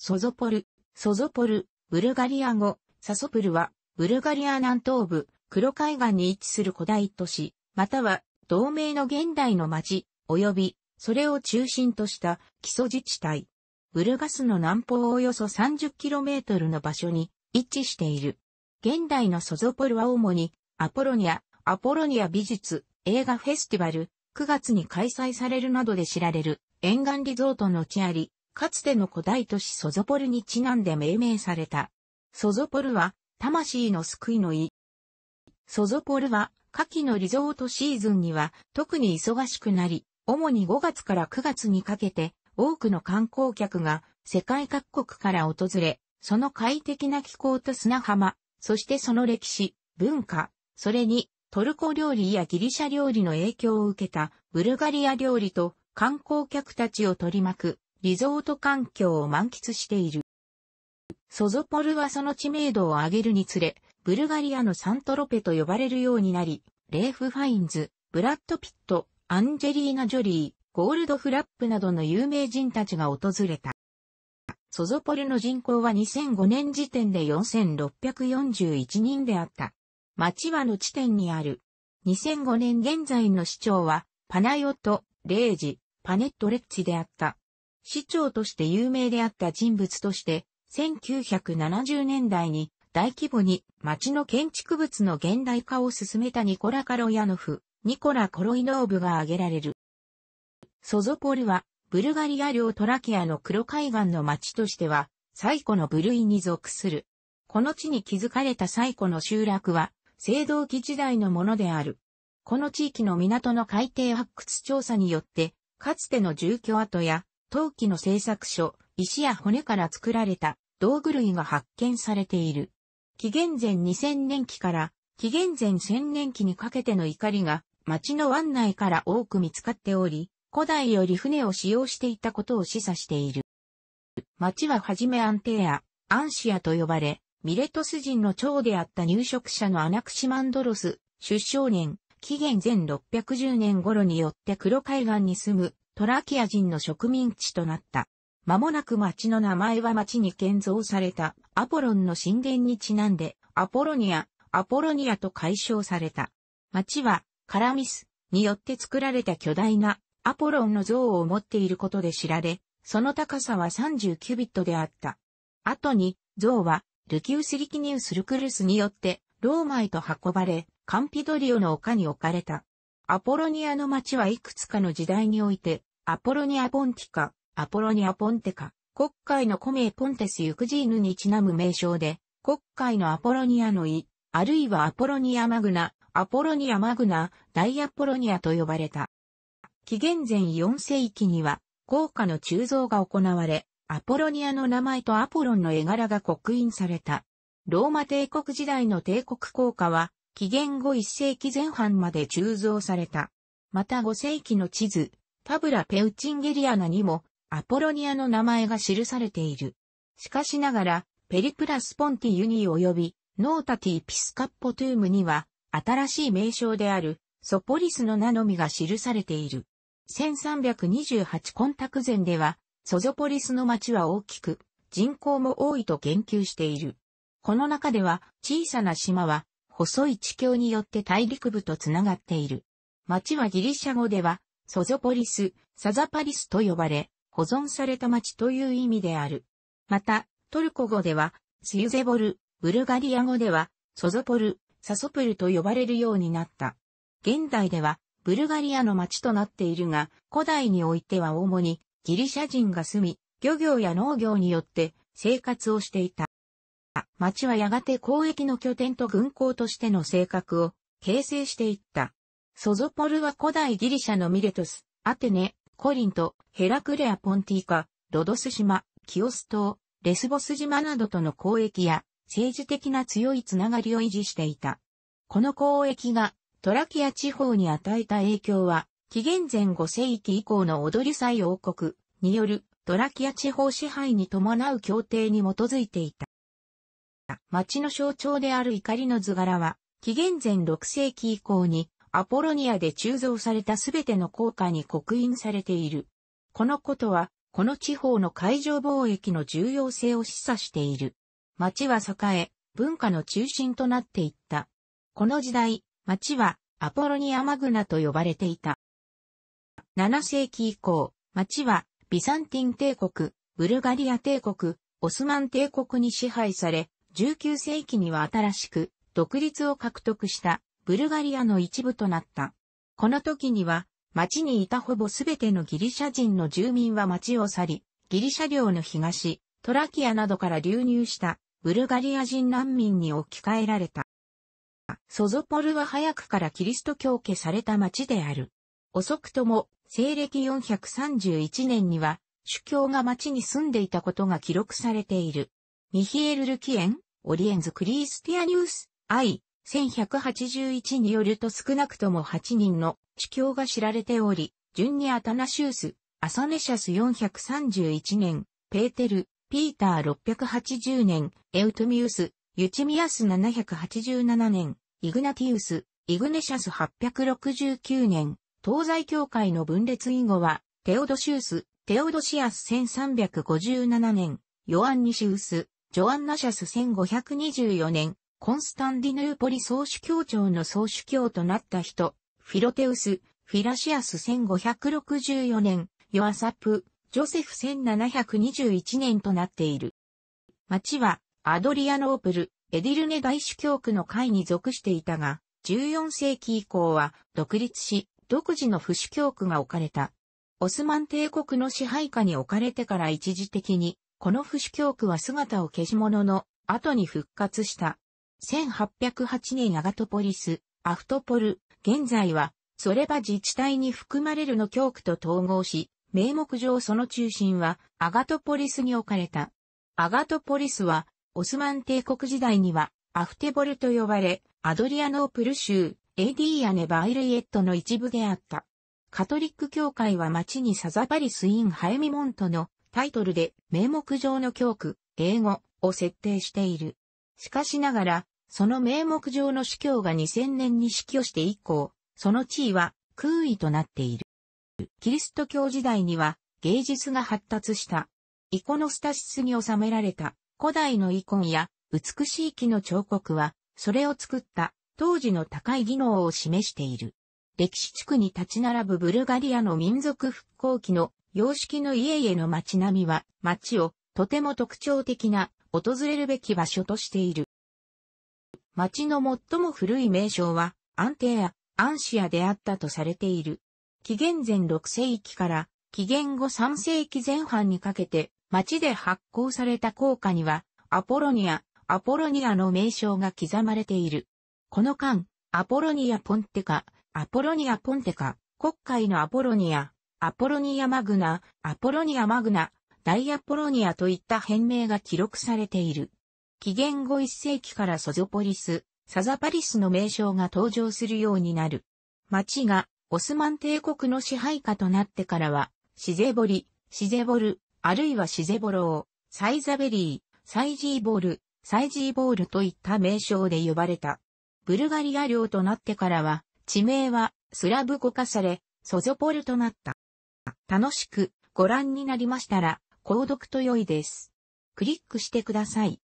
ソゾポル、ソゾポル、ブルガリア語、サソプルは、ブルガリア南東部、黒海岸に位置する古代都市、または、同盟の現代の町、及び、それを中心とした基礎自治体。ブルガスの南方およそ 30km の場所に位置している。現代のソゾポルは主にアポロニア、アポロニア美術、映画フェスティバル、9月に開催されるなどで知られる沿岸リゾートの地あり、かつての古代都市ソゾポルにちなんで命名された。ソゾポルは、魂の救いの意。ソゾポルは、夏季のリゾートシーズンには特に忙しくなり、主に5月から9月にかけて多くの観光客が世界各国から訪れ、その快適な気候と砂浜、そしてその歴史、文化、それにトルコ料理やギリシャ料理の影響を受けたブルガリア料理と観光客たちを取り巻くリゾート環境を満喫している。ソゾポルはその知名度を上げるにつれ、ブルガリアのサントロペと呼ばれるようになり、レーフ・ファインズ、ブラッド・ピット、アンジェリーナ・ジョリー、ゴールド・フラップなどの有名人たちが訪れた。ソゾポルの人口は2005年時点で4641人であった。町はの地点にある。2005年現在の市長は、パナヨト、レイジ、パネットレッチであった。市長として有名であった人物として、1970年代に大規模に町の建築物の現代化を進めたニコラ・カロヤノフ、ニコラ・コロイノーブが挙げられる。ソゾポルは、ブルガリア領トラキアの黒海岸の町としては、最古の部類に属する。この地に築かれた最古の集落は、青銅器時代のものである。この地域の港の海底発掘調査によって、かつての住居跡や陶器の製作所、石や骨から作られた道具類が発見されている。紀元前2000年期から紀元前1000年期にかけての怒りが町の湾内から多く見つかっており、古代より船を使用していたことを示唆している。町ははじめアンテア、アンシアと呼ばれ、ミレトス人の長であった入植者のアナクシマンドロス、出生年、紀元前610年頃によって黒海岸に住むトラキア人の植民地となった。間もなく町の名前は町に建造されたアポロンの神殿にちなんでアポロニア、アポロニアと解消された。町はカラミスによって作られた巨大なアポロンの像を持っていることで知られ、その高さは30キュビットであった。後に像はルキウス・リキニウス・ルクルスによってローマへと運ばれ、カンピドリオの丘に置かれた。アポロニアの町はいくつかの時代においてアポロニア・ポンティカ、アポロニア・ポンテカ、国会の古名ポンテス・ユクジーヌにちなむ名称で、国会のアポロニアの意、あるいはアポロニア・マグナ、アポロニア・マグナ、大アポロニアと呼ばれた。紀元前4世紀には、高価の鋳造が行われ、アポロニアの名前とアポロンの絵柄が刻印された。ローマ帝国時代の帝国硬貨は、紀元後1世紀前半まで鋳造された。また5世紀の地図、パブラ・ペウチンゲリアナにも、アポロニアの名前が記されている。しかしながら、ペリプラスポンティユニー及び、ノータティピスカッポトゥームには、新しい名称である、ソポリスの名のみが記されている。1328コンタク前では、ソゾポリスの町は大きく、人口も多いと言及している。この中では、小さな島は、細い地峡によって大陸部とつながっている。町はギリシャ語では、ソゾポリス、サザパリスと呼ばれ、保存された町という意味である。また、トルコ語では、スユゼボル、ブルガリア語では、ソゾポル、サソプルと呼ばれるようになった。現代では、ブルガリアの町となっているが、古代においては主にギリシャ人が住み、漁業や農業によって生活をしていた。町はやがて交易の拠点と軍港としての性格を形成していった。ソゾポルは古代ギリシャのミレトス、アテネ、コリント、ヘラクレアポンティカ、ロドス島、キオス島、レスボス島などとの交易や政治的な強いつながりを維持していた。この交易がトラキア地方に与えた影響は、紀元前5世紀以降のオドリュサイ王国によるトラキア地方支配に伴う協定に基づいていた。町の象徴である怒りの図柄は、紀元前6世紀以降にアポロニアで鋳造されたすべての硬貨に刻印されている。このことは、この地方の海上貿易の重要性を示唆している。町は栄え、文化の中心となっていった。この時代、町はアポロニアマグナと呼ばれていた。7世紀以降、町はビサンティン帝国、ブルガリア帝国、オスマン帝国に支配され、19世紀には新しく独立を獲得したブルガリアの一部となった。この時には、町にいたほぼすべてのギリシャ人の住民は町を去り、ギリシャ領の東、トラキアなどから流入したブルガリア人難民に置き換えられた。ソゾポルは早くからキリスト教家された町である。遅くとも、西暦431年には、主教が町に住んでいたことが記録されている。ミヒエル・ルキエン、オリエンズ・クリースティアニース、アイ、1181によると少なくとも8人の地境が知られており、順にアタナシウス、アサネシャス431年、ペーテル、ピーター680年、エウトミウス、ユチミアス787年、イグナティウス、イグネシャス869年、東西教会の分裂以後は、テオドシウス、テオドシアス1357年、ヨアンニシウス、ジョアンナシャス1524年、コンスタンディヌーポリ総主教庁の総主教となった人、フィロテウス、フィラシアス1564年、ヨアサプ、ジョセフ1721年となっている。町は、アドリアノープル、エディルネ大主教区の会に属していたが、14世紀以降は独立し、独自の不主教区が置かれた。オスマン帝国の支配下に置かれてから一時的に、この不主教区は姿を消し物の後に復活した。1808年アガトポリス、アフトポル、現在は、それば自治体に含まれるの教区と統合し、名目上その中心はアガトポリスに置かれた。アガトポリスは、オスマン帝国時代には、アフテボルと呼ばれ、アドリアノープル州、エディアネバイルイエットの一部であった。カトリック教会は町にサザパリスインハエミモントのタイトルで名目上の教区、英語を設定している。しかしながら、その名目上の司教が2000年に死去して以降、その地位は空位となっている。キリスト教時代には芸術が発達した。イコノスタシスに収められた古代のイコンや美しい木の彫刻は、それを作った当時の高い技能を示している。歴史地区に立ち並ぶブルガリアの民族復興期の様式の家々の街並みは、街をとても特徴的な訪れるべき場所としている。町の最も古い名称は、アンテア、アンシアであったとされている。紀元前6世紀から紀元後3世紀前半にかけて、町で発行された硬貨には、アポロニア、アポロニアの名称が刻まれている。この間、アポロニアポンテカ、アポロニアポンテカ、国会のアポロニア、アポロニアマグナ、アポロニアマグナ、ダイアポロニアといった変名が記録されている。紀元後1世紀からソゾポリス、サザパリスの名称が登場するようになる。町がオスマン帝国の支配下となってからは、シゼボリ、シゼボル、あるいはシゼボロー、サイザベリー、サイジーボール、サイジーボールといった名称で呼ばれた。ブルガリア領となってからは、地名はスラブ語化され、ソゾポルとなった。楽しくご覧になりましたら、購読と良いです。クリックしてください。